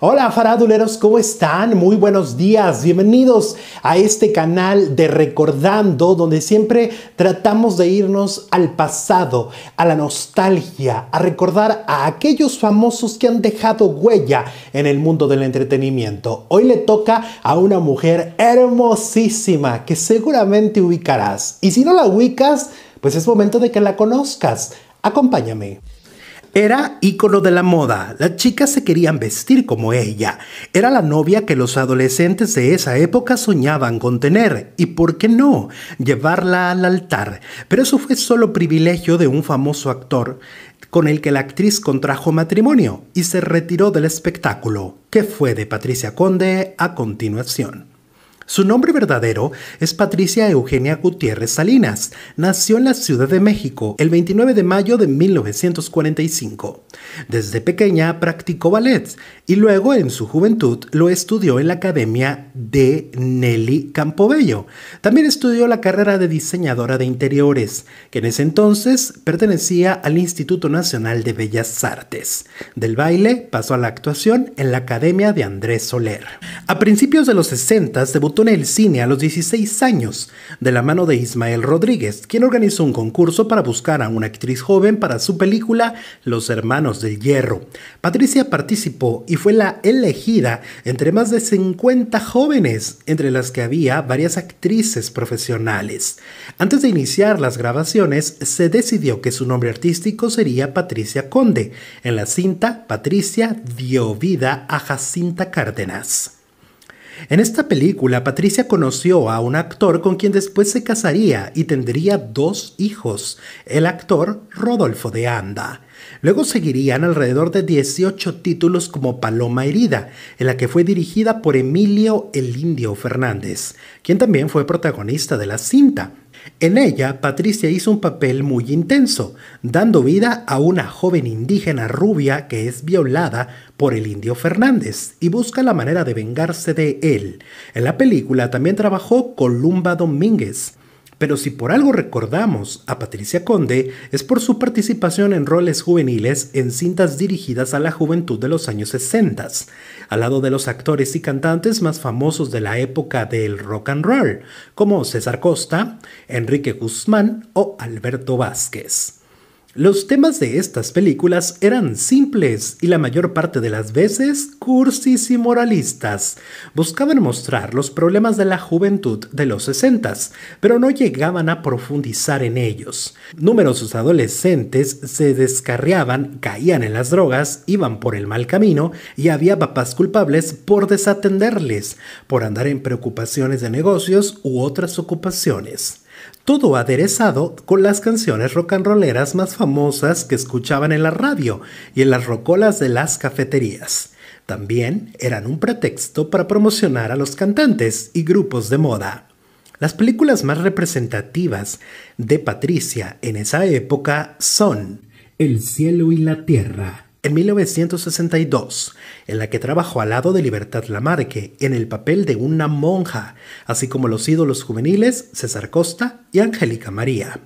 Hola faraduleros, ¿cómo están? Muy buenos días, bienvenidos a este canal de Recordando, donde siempre tratamos de irnos al pasado, a la nostalgia, a recordar a aquellos famosos que han dejado huella en el mundo del entretenimiento. Hoy le toca a una mujer hermosísima que seguramente ubicarás. Y si no la ubicas, pues es momento de que la conozcas. Acompáñame. Era ícono de la moda, las chicas se querían vestir como ella, era la novia que los adolescentes de esa época soñaban con tener, y por qué no, llevarla al altar. Pero eso fue solo privilegio de un famoso actor con el que la actriz contrajo matrimonio y se retiró del espectáculo, que fue de Patricia Conde a continuación. Su nombre verdadero es Patricia Eugenia Gutiérrez Salinas. Nació en la Ciudad de México el 29 de mayo de 1945. Desde pequeña practicó ballet y luego en su juventud lo estudió en la Academia de Nelly Campobello. También estudió la carrera de diseñadora de interiores, que en ese entonces pertenecía al Instituto Nacional de Bellas Artes. Del baile pasó a la actuación en la Academia de Andrés Soler. A principios de los 60 debutó en el cine a los 16 años, de la mano de Ismael Rodríguez, quien organizó un concurso para buscar a una actriz joven para su película Los Hermanos del Hierro. Patricia participó y fue la elegida entre más de 50 jóvenes, entre las que había varias actrices profesionales. Antes de iniciar las grabaciones, se decidió que su nombre artístico sería Patricia Conde. En la cinta, Patricia dio vida a Jacinta Cárdenas. En esta película, Patricia conoció a un actor con quien después se casaría y tendría dos hijos, el actor Rodolfo de Anda. Luego seguirían alrededor de 18 títulos como Paloma Herida, en la que fue dirigida por Emilio El Indio Fernández, quien también fue protagonista de la cinta. En ella, Patricia hizo un papel muy intenso, dando vida a una joven indígena rubia que es violada por el indio Fernández y busca la manera de vengarse de él. En la película también trabajó Columba Domínguez, pero si por algo recordamos a Patricia Conde es por su participación en roles juveniles en cintas dirigidas a la juventud de los años 60, al lado de los actores y cantantes más famosos de la época del rock and roll, como César Costa, Enrique Guzmán o Alberto Vázquez. Los temas de estas películas eran simples y la mayor parte de las veces cursis y moralistas. Buscaban mostrar los problemas de la juventud de los 60, pero no llegaban a profundizar en ellos. Numerosos adolescentes se descarriaban, caían en las drogas, iban por el mal camino y había papás culpables por desatenderles, por andar en preocupaciones de negocios u otras ocupaciones todo aderezado con las canciones rock and rolleras más famosas que escuchaban en la radio y en las rocolas de las cafeterías. También eran un pretexto para promocionar a los cantantes y grupos de moda. Las películas más representativas de Patricia en esa época son El cielo y la tierra, en 1962, en la que trabajó al lado de Libertad Lamarque en el papel de una monja, así como los ídolos juveniles César Costa y Angélica María.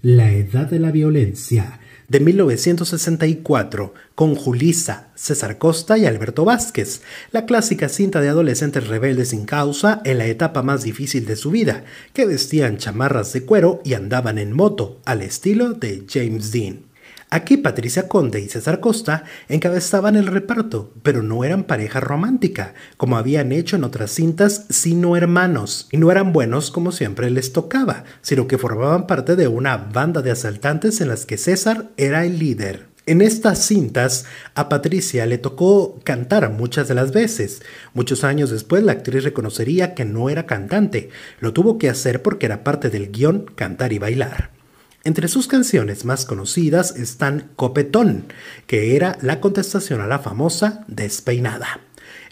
La Edad de la Violencia, de 1964, con Julisa, César Costa y Alberto Vázquez, la clásica cinta de adolescentes rebeldes sin causa en la etapa más difícil de su vida, que vestían chamarras de cuero y andaban en moto, al estilo de James Dean. Aquí Patricia Conde y César Costa encabezaban el reparto, pero no eran pareja romántica, como habían hecho en otras cintas, sino hermanos, y no eran buenos como siempre les tocaba, sino que formaban parte de una banda de asaltantes en las que César era el líder. En estas cintas, a Patricia le tocó cantar muchas de las veces. Muchos años después, la actriz reconocería que no era cantante, lo tuvo que hacer porque era parte del guión cantar y bailar. Entre sus canciones más conocidas están Copetón, que era la contestación a la famosa Despeinada.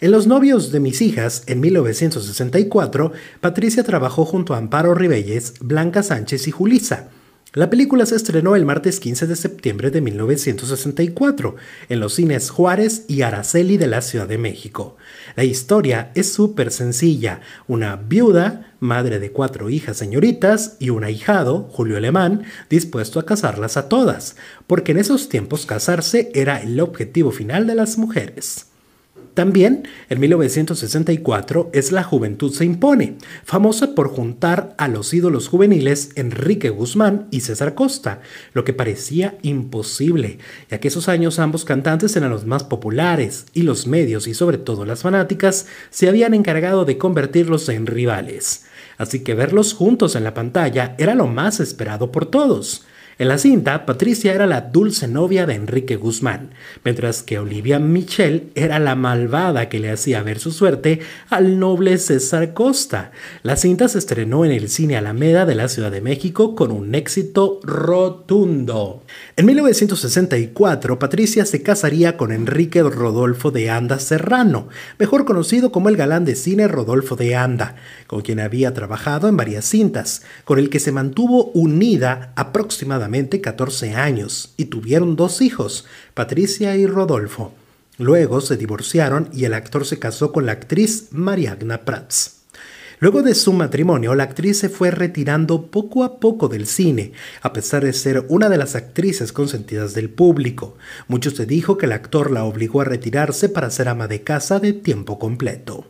En Los novios de mis hijas, en 1964, Patricia trabajó junto a Amparo Ribelles, Blanca Sánchez y Julisa. La película se estrenó el martes 15 de septiembre de 1964 en los cines Juárez y Araceli de la Ciudad de México. La historia es súper sencilla. Una viuda, madre de cuatro hijas señoritas y un ahijado, Julio Alemán, dispuesto a casarlas a todas, porque en esos tiempos casarse era el objetivo final de las mujeres. También, en 1964, es La Juventud se impone, famosa por juntar a los ídolos juveniles Enrique Guzmán y César Costa, lo que parecía imposible, ya que esos años ambos cantantes eran los más populares y los medios y sobre todo las fanáticas se habían encargado de convertirlos en rivales. Así que verlos juntos en la pantalla era lo más esperado por todos. En la cinta, Patricia era la dulce novia de Enrique Guzmán, mientras que Olivia Michel era la malvada que le hacía ver su suerte al noble César Costa. La cinta se estrenó en el cine Alameda de la Ciudad de México con un éxito rotundo. En 1964, Patricia se casaría con Enrique Rodolfo de Anda Serrano, mejor conocido como el galán de cine Rodolfo de Anda, con quien había trabajado en varias cintas, con el que se mantuvo unida aproximadamente 14 años y tuvieron dos hijos, Patricia y Rodolfo. Luego se divorciaron y el actor se casó con la actriz Mariagna Prats. Luego de su matrimonio, la actriz se fue retirando poco a poco del cine, a pesar de ser una de las actrices consentidas del público. Muchos se dijo que el actor la obligó a retirarse para ser ama de casa de tiempo completo.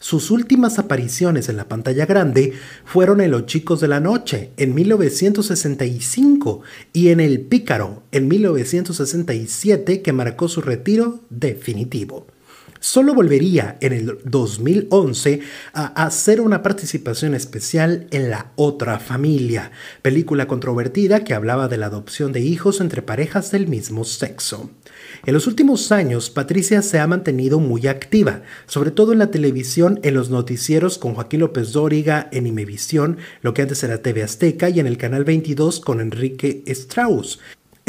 Sus últimas apariciones en la pantalla grande fueron en Los Chicos de la Noche en 1965 y en El Pícaro en 1967 que marcó su retiro definitivo. Solo volvería en el 2011 a hacer una participación especial en La Otra Familia, película controvertida que hablaba de la adopción de hijos entre parejas del mismo sexo. En los últimos años, Patricia se ha mantenido muy activa, sobre todo en la televisión, en los noticieros con Joaquín López Dóriga, en Imevisión, lo que antes era TV Azteca, y en el Canal 22 con Enrique Strauss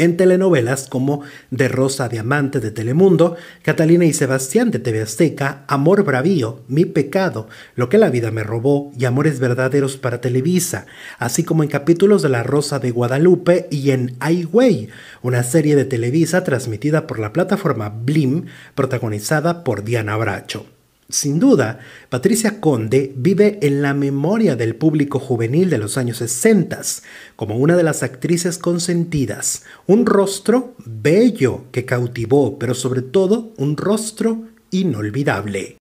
en telenovelas como De Rosa Diamante de Telemundo, Catalina y Sebastián de TV Azteca, Amor Bravío, Mi Pecado, Lo que la vida me robó y Amores Verdaderos para Televisa, así como en capítulos de La Rosa de Guadalupe y en Ai Wei, una serie de Televisa transmitida por la plataforma Blim, protagonizada por Diana Bracho. Sin duda, Patricia Conde vive en la memoria del público juvenil de los años 60, como una de las actrices consentidas, un rostro bello que cautivó, pero sobre todo un rostro inolvidable.